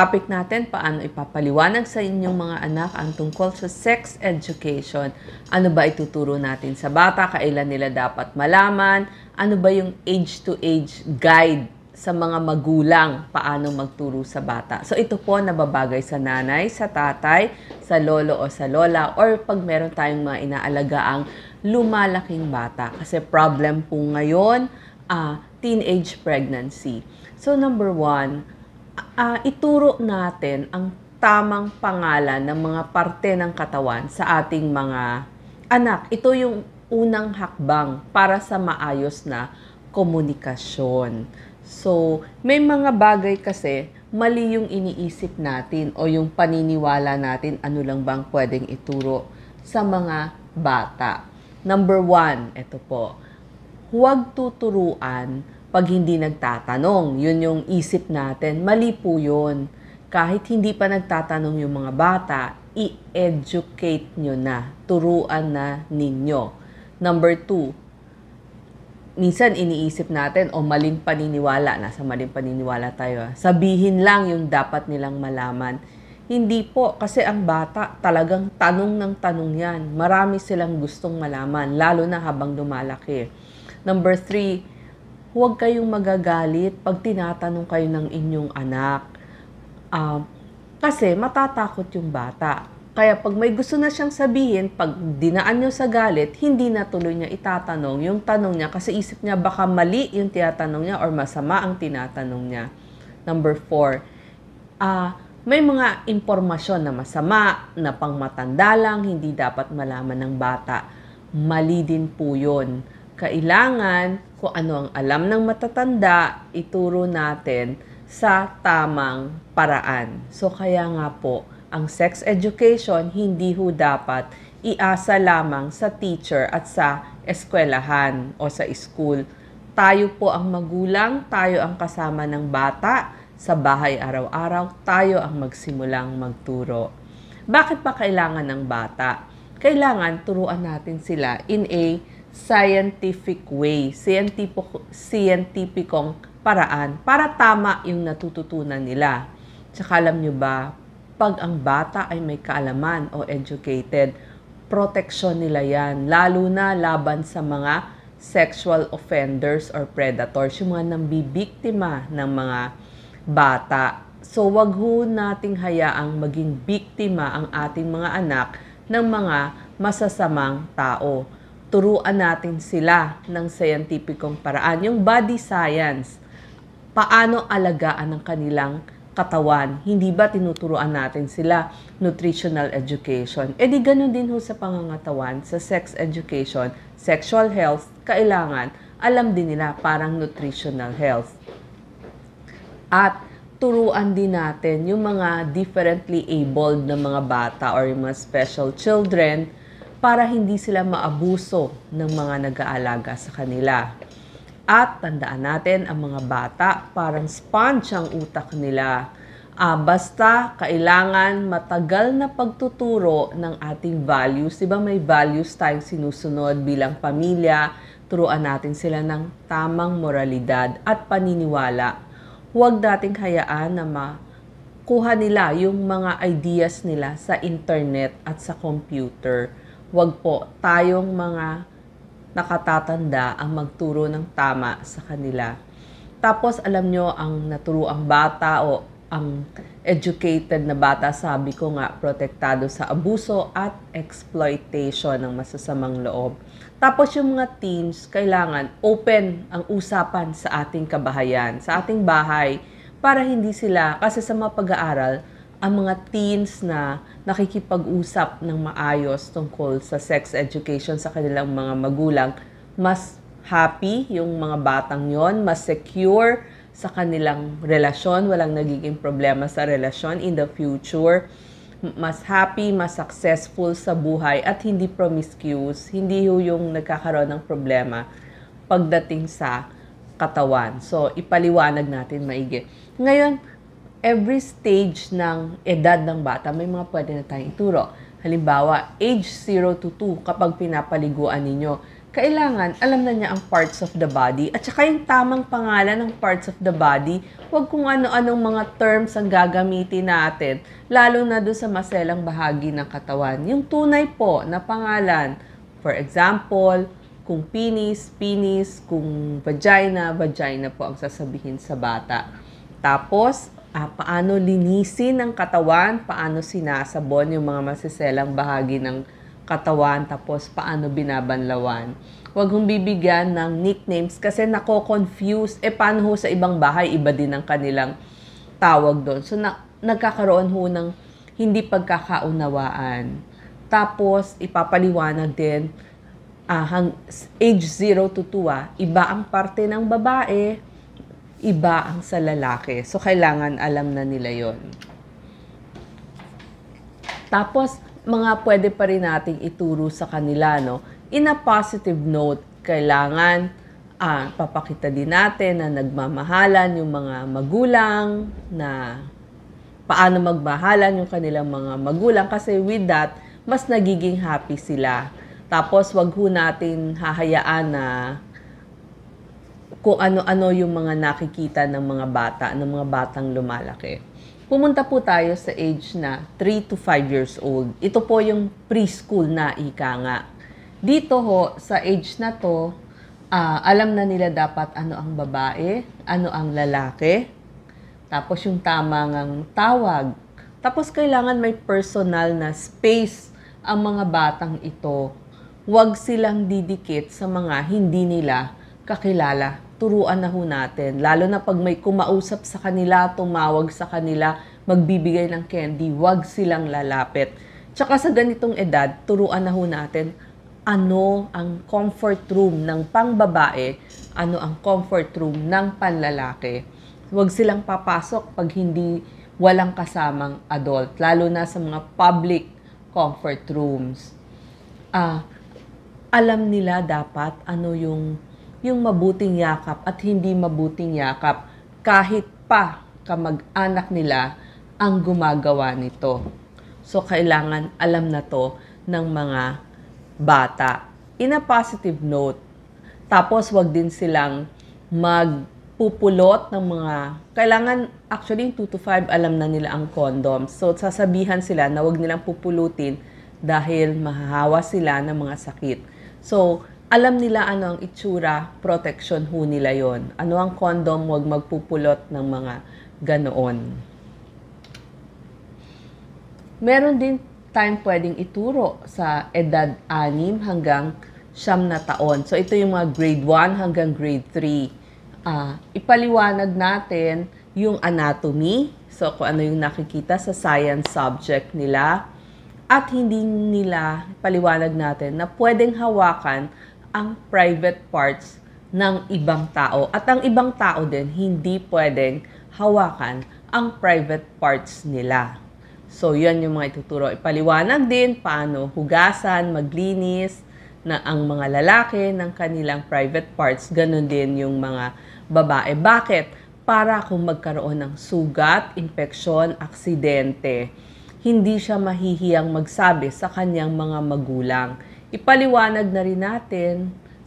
Topic natin, paano ipapaliwanag sa inyong mga anak ang tungkol sa sex education. Ano ba ituturo natin sa bata? Kailan nila dapat malaman? Ano ba yung age-to-age guide sa mga magulang paano magturo sa bata? So ito po nababagay sa nanay, sa tatay, sa lolo o sa lola, or pag meron tayong mga inaalagaang lumalaking bata. Kasi problem po ngayon, uh, teenage pregnancy. So number one, uh, ituro natin ang tamang pangalan ng mga parte ng katawan sa ating mga anak. Ito yung unang hakbang para sa maayos na komunikasyon. So, may mga bagay kasi mali yung iniisip natin o yung paniniwala natin ano lang bang pwedeng ituro sa mga bata. Number one, ito po, huwag tuturuan pag hindi nagtatanong. Yun yung isip natin. Mali po yun. Kahit hindi pa nagtatanong yung mga bata, i-educate nyo na. Turuan na ninyo. Number two, minsan iniisip natin, o oh, maling paniniwala, nasa maling paniniwala tayo. Ah. Sabihin lang yung dapat nilang malaman. Hindi po, kasi ang bata talagang tanong ng tanong yan. Marami silang gustong malaman, lalo na habang lumalaki. Number three, huwag kayong magagalit pag tinatanong kayo ng inyong anak. Uh, kasi matatakot yung bata. Kaya pag may gusto na siyang sabihin, pag dinaan nyo sa galit, hindi na tuloy niya itatanong yung tanong niya kasi isip niya baka mali yung tinatanong niya or masama ang tinatanong niya. Number four, uh, may mga impormasyon na masama, na pangmatanda lang, hindi dapat malaman ng bata. Mali din po yun. Kailangan kung ano ang alam ng matatanda, ituro natin sa tamang paraan. So kaya nga po, ang sex education hindi ho dapat iasa lamang sa teacher at sa eskwelahan o sa school. Tayo po ang magulang, tayo ang kasama ng bata sa bahay araw-araw, tayo ang magsimulang magturo. Bakit pa kailangan ng bata? Kailangan turuan natin sila in a scientific way, scientific, scientificong paraan para tama yung natututunan nila. Tsaka alam nyo ba, pag ang bata ay may kaalaman o educated, protection nila yan, lalo na laban sa mga sexual offenders or predators, yung mga nambibiktima ng mga bata. So, wag ho nating hayaang maging biktima ang ating mga anak ng mga masasamang tao turuan natin sila ng scientificong paraan, yung body science. Paano alagaan ang kanilang katawan? Hindi ba tinuturuan natin sila nutritional education? E di ganun din ho sa pangangatawan, sa sex education, sexual health, kailangan alam din nila parang nutritional health. At turuan din natin yung mga differently abled na mga bata or yung mga special children para hindi sila maabuso ng mga nag-aalaga sa kanila. At tandaan natin, ang mga bata, parang sponge ang utak nila. Ah, basta kailangan matagal na pagtuturo ng ating values. Diba may values tayong sinusunod bilang pamilya, turuan natin sila ng tamang moralidad at paniniwala. Huwag dating hayaan na makuha nila yung mga ideas nila sa internet at sa computer Huwag po tayong mga nakatatanda ang magturo ng tama sa kanila. Tapos alam nyo, ang naturuang bata o ang educated na bata, sabi ko nga, protektado sa abuso at exploitation ng masasamang loob. Tapos yung mga teens, kailangan open ang usapan sa ating kabahayan, sa ating bahay, para hindi sila, kasi sa mga pag-aaral, ang mga teens na nakikipag-usap ng maayos tungkol sa sex education sa kanilang mga magulang, mas happy yung mga batang yon, mas secure sa kanilang relasyon, walang nagiging problema sa relasyon in the future, mas happy, mas successful sa buhay at hindi promiscuous, hindi yung nagkakaroon ng problema pagdating sa katawan. So, ipaliwanag natin maigi. Ngayon, every stage ng edad ng bata, may mga pwede na tayong ituro. Halimbawa, age 0 to 2, kapag pinapaliguan ninyo, kailangan alam na niya ang parts of the body at saka yung tamang pangalan ng parts of the body. Huwag kung ano-anong mga terms ang gagamitin natin, lalo na doon sa maselang bahagi ng katawan. Yung tunay po na pangalan, for example, kung penis, penis, kung vagina, vagina po ang sasabihin sa bata. Tapos, uh, paano linisin ang katawan, paano sinasabon yung mga masiselang bahagi ng katawan, tapos paano binabanlawan. Huwag hong bibigyan ng nicknames kasi nako-confuse. E paano ho sa ibang bahay, iba din ang kanilang tawag doon. So, na- nagkakaroon ho ng hindi pagkakaunawaan. Tapos, ipapaliwanag din, ah, hang, age 0 to 2, ah, iba ang parte ng babae, iba ang sa lalaki. So, kailangan alam na nila yon. Tapos, mga pwede pa rin nating ituro sa kanila, no? In a positive note, kailangan ah, papakita din natin na nagmamahalan yung mga magulang, na paano magmahalan yung kanilang mga magulang. Kasi with that, mas nagiging happy sila. Tapos, wag ho natin hahayaan na kung ano-ano yung mga nakikita ng mga bata, ng mga batang lumalaki. Pumunta po tayo sa age na 3 to 5 years old. Ito po yung preschool na ika nga. Dito ho, sa age na to, uh, alam na nila dapat ano ang babae, ano ang lalaki, tapos yung tamang tawag. Tapos kailangan may personal na space ang mga batang ito. Huwag silang didikit sa mga hindi nila kakilala turuan na ho natin. Lalo na pag may kumausap sa kanila, tumawag sa kanila, magbibigay ng candy, wag silang lalapit. Tsaka sa ganitong edad, turuan na ho natin ano ang comfort room ng pangbabae, ano ang comfort room ng panlalaki. Huwag silang papasok pag hindi walang kasamang adult, lalo na sa mga public comfort rooms. Ah, alam nila dapat ano yung yung mabuting yakap at hindi mabuting yakap kahit pa kamag-anak nila ang gumagawa nito. So, kailangan alam na to ng mga bata. In a positive note, tapos wag din silang magpupulot ng mga... Kailangan, actually, 2 to 5, alam na nila ang condom. So, sasabihan sila na wag nilang pupulutin dahil mahahawa sila ng mga sakit. So, alam nila ano ang itsura, protection ho nila yon. Ano ang condom, huwag magpupulot ng mga ganoon. Meron din time pwedeng ituro sa edad 6 hanggang siyam na taon. So ito yung mga grade 1 hanggang grade 3. Uh, ah, ipaliwanag natin yung anatomy, so kung ano yung nakikita sa science subject nila, at hindi nila paliwanag natin na pwedeng hawakan ang private parts ng ibang tao. At ang ibang tao din, hindi pwedeng hawakan ang private parts nila. So, yan yung mga ituturo. Ipaliwanag din paano hugasan, maglinis, na ang mga lalaki ng kanilang private parts, ganun din yung mga babae. Bakit? Para kung magkaroon ng sugat, infeksyon, aksidente, hindi siya mahihiyang magsabi sa kanyang mga magulang ipaliwanag na rin natin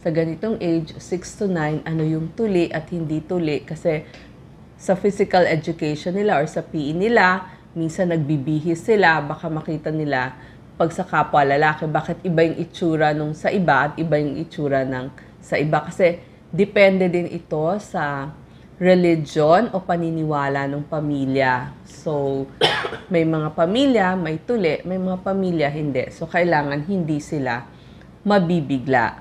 sa ganitong age, 6 to 9, ano yung tuli at hindi tuli. Kasi sa physical education nila or sa PE nila, minsan nagbibihis sila, baka makita nila pag sa kapwa lalaki, bakit iba yung itsura nung sa iba at iba yung itsura ng sa iba. Kasi depende din ito sa religion o paniniwala ng pamilya. So, may mga pamilya, may tuli, may mga pamilya, hindi. So, kailangan hindi sila mabibigla.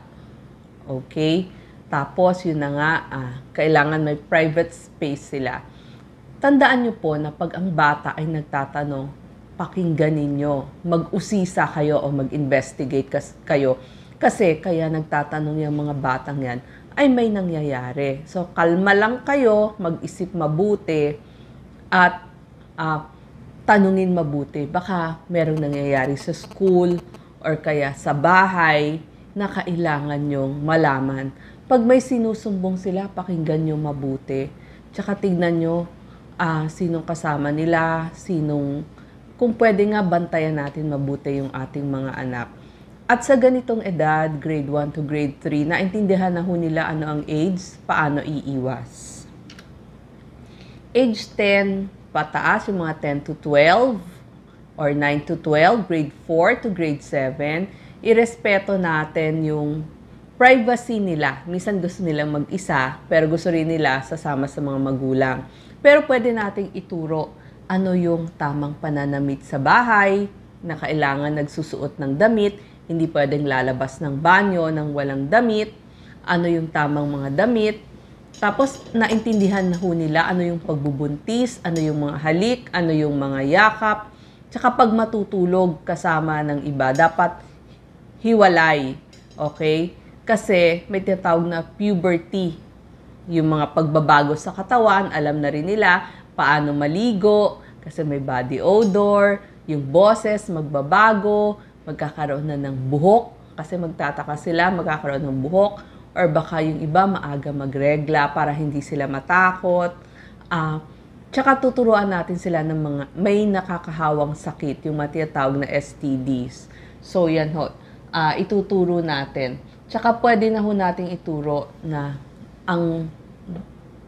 Okay? Tapos, yun na nga, ah, kailangan may private space sila. Tandaan nyo po na pag ang bata ay nagtatanong, pakinggan ninyo, mag-usisa kayo o mag-investigate kayo. Kasi kaya nagtatanong yung mga batang yan, ay may nangyayari. So, kalma lang kayo, mag-isip mabuti, at uh, tanungin mabuti. Baka merong nangyayari sa school, or kaya sa bahay na kailangan nyong malaman. Pag may sinusumbong sila, pakinggan nyo mabuti. Tsaka tignan nyo uh, sinong kasama nila, sinong... Kung pwede nga, bantayan natin mabuti yung ating mga anak. At sa ganitong edad, grade 1 to grade 3, naintindihan na ho nila ano ang AIDS, paano iiwas. Age 10, pataas yung mga 10 to 12, or 9 to 12, grade 4 to grade 7, irespeto natin yung privacy nila. Minsan gusto nilang mag-isa, pero gusto rin nila sasama sa mga magulang. Pero pwede nating ituro ano yung tamang pananamit sa bahay, na kailangan nagsusuot ng damit, hindi pwedeng lalabas ng banyo nang walang damit, ano yung tamang mga damit. Tapos, naintindihan na ho nila ano yung pagbubuntis, ano yung mga halik, ano yung mga yakap, Tsaka pag matutulog kasama ng iba, dapat hiwalay. Okay? Kasi may tinatawag na puberty. Yung mga pagbabago sa katawan, alam na rin nila paano maligo kasi may body odor, yung boses magbabago, magkakaroon na ng buhok kasi magtataka sila magkakaroon ng buhok or baka yung iba maaga magregla para hindi sila matakot. Uh, Tsaka tuturuan natin sila ng mga may nakakahawang sakit, yung matiyatawag na STDs. So yan ho, uh, ituturo natin. Tsaka pwede na ho nating ituro na ang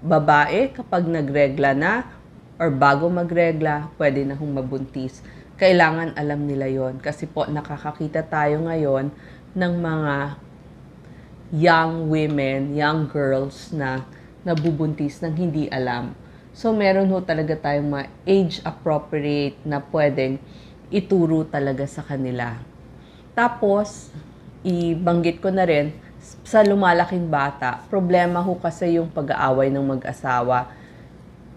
babae kapag nagregla na or bago magregla, pwede na hong mabuntis. Kailangan alam nila yon kasi po nakakakita tayo ngayon ng mga young women, young girls na nabubuntis ng hindi alam. So, meron ho talaga tayong mga age-appropriate na pwedeng ituro talaga sa kanila. Tapos, ibanggit ko na rin, sa lumalaking bata, problema ho kasi yung pag-aaway ng mag-asawa.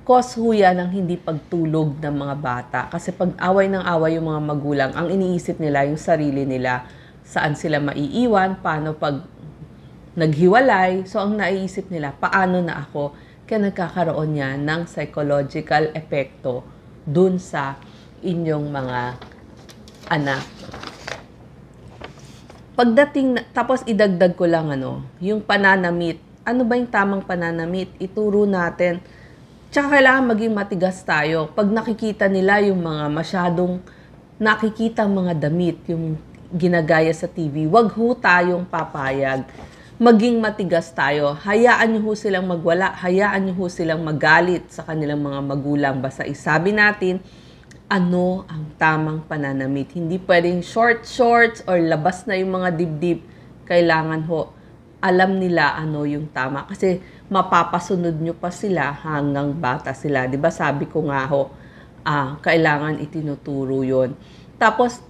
Cause ho yan ang hindi pagtulog ng mga bata. Kasi pag aaway ng away yung mga magulang, ang iniisip nila yung sarili nila, saan sila maiiwan, paano pag naghiwalay. So, ang naiisip nila, paano na ako? kaya nagkakaroon niya ng psychological epekto dun sa inyong mga anak. Pagdating, tapos idagdag ko lang ano, yung pananamit. Ano ba yung tamang pananamit? Ituro natin. Tsaka kailangan maging matigas tayo. Pag nakikita nila yung mga masyadong nakikita mga damit, yung ginagaya sa TV, wag ho tayong papayag maging matigas tayo. Hayaan niyo ho silang magwala, hayaan niyo ho silang magalit sa kanilang mga magulang. Basta isabi natin, ano ang tamang pananamit. Hindi pwedeng short shorts or labas na yung mga dibdib. Kailangan ho, alam nila ano yung tama. Kasi mapapasunod nyo pa sila hanggang bata sila. ba diba? sabi ko nga ho, ah, kailangan itinuturo yon Tapos,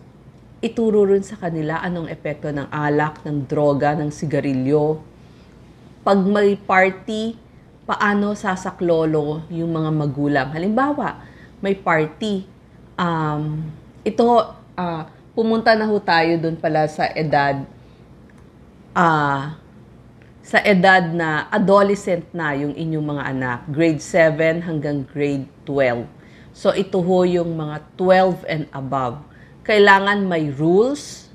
ituro rin sa kanila anong epekto ng alak, ng droga, ng sigarilyo. Pag may party, paano sasaklolo yung mga magulang. Halimbawa, may party. Um, ito, uh, pumunta na ho tayo doon pala sa edad uh, sa edad na adolescent na yung inyong mga anak, grade 7 hanggang grade 12. So ito ho yung mga 12 and above kailangan may rules.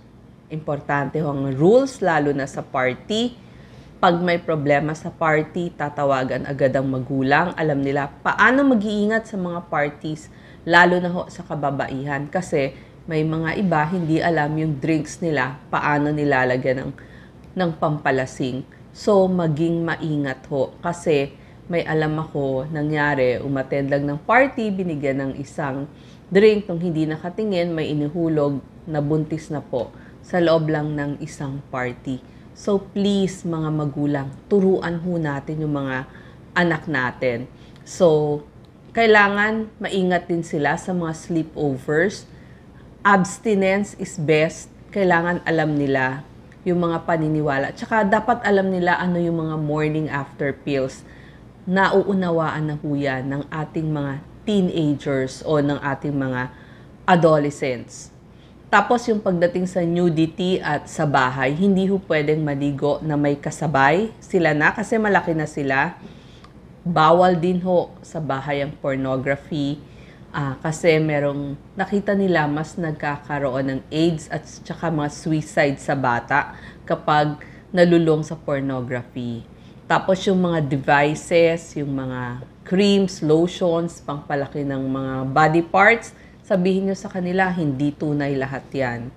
Importante ho ang rules, lalo na sa party. Pag may problema sa party, tatawagan agad ang magulang. Alam nila paano mag-iingat sa mga parties, lalo na ho sa kababaihan. Kasi may mga iba, hindi alam yung drinks nila, paano nilalagyan ng, ng pampalasing. So, maging maingat ho. Kasi, may alam ako, nangyari, umattend lang ng party, binigyan ng isang drink nung hindi nakatingin, may inihulog na buntis na po sa loob lang ng isang party. So please mga magulang, turuan ho natin yung mga anak natin. So kailangan maingat din sila sa mga sleepovers. Abstinence is best. Kailangan alam nila yung mga paniniwala. Tsaka dapat alam nila ano yung mga morning after pills. Nauunawaan na huya ng ating mga teenagers o ng ating mga adolescents. Tapos yung pagdating sa nudity at sa bahay, hindi ho pwedeng maligo na may kasabay sila na kasi malaki na sila. Bawal din ho sa bahay ang pornography uh, kasi merong nakita nila mas nagkakaroon ng AIDS at saka mga suicide sa bata kapag nalulong sa pornography. Tapos yung mga devices, yung mga creams, lotions, pangpalaki ng mga body parts, sabihin nyo sa kanila, hindi tunay lahat yan.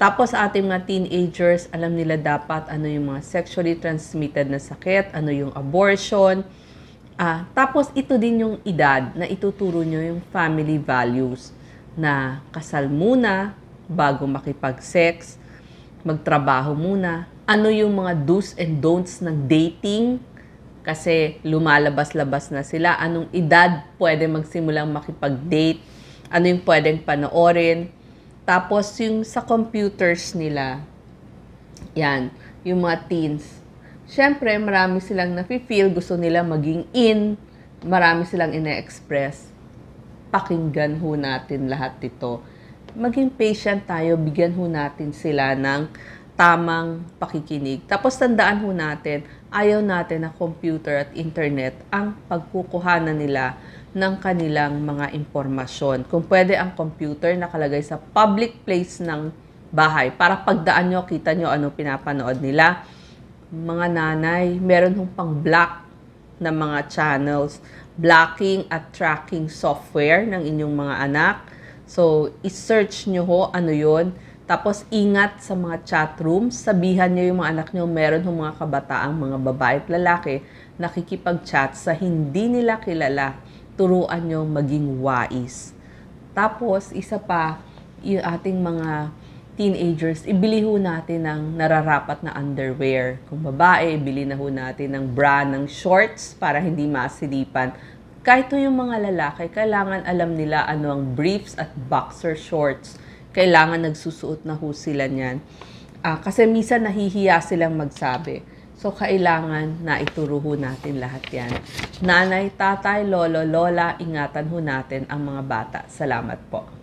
Tapos ating mga teenagers, alam nila dapat ano yung mga sexually transmitted na sakit, ano yung abortion. Ah, tapos ito din yung edad na ituturo nyo yung family values na kasal muna bago makipag-sex, magtrabaho muna ano yung mga do's and don'ts ng dating kasi lumalabas-labas na sila. Anong edad pwede magsimulang makipag-date? Ano yung pwedeng panoorin? Tapos yung sa computers nila, yan, yung mga teens. Siyempre, marami silang nafe-feel, gusto nila maging in, marami silang ine-express. Pakinggan ho natin lahat ito. Maging patient tayo, bigyan ho natin sila ng tamang pakikinig. Tapos tandaan ho natin, ayaw natin na computer at internet ang pagkukuhanan nila ng kanilang mga impormasyon. Kung pwede ang computer nakalagay sa public place ng bahay para pagdaan nyo, kita nyo ano pinapanood nila. Mga nanay, meron hong pang block ng mga channels, blocking at tracking software ng inyong mga anak. So, isearch nyo ho ano yon tapos ingat sa mga chat room, sabihan niyo yung mga anak niyo meron yung mga kabataang mga babae at lalaki nakikipag-chat sa hindi nila kilala. Turuan niyo maging wais. Tapos isa pa, yung ating mga teenagers, ibili ho natin ng nararapat na underwear. Kung babae, ibili na ho natin ng bra, ng shorts para hindi masilipan. Kahit yung mga lalaki, kailangan alam nila ano ang briefs at boxer shorts kailangan nagsusuot na ho sila niyan. Uh, kasi minsan nahihiya silang magsabi. So, kailangan na ituro ho natin lahat yan. Nanay, tatay, lolo, lola, ingatan ho natin ang mga bata. Salamat po.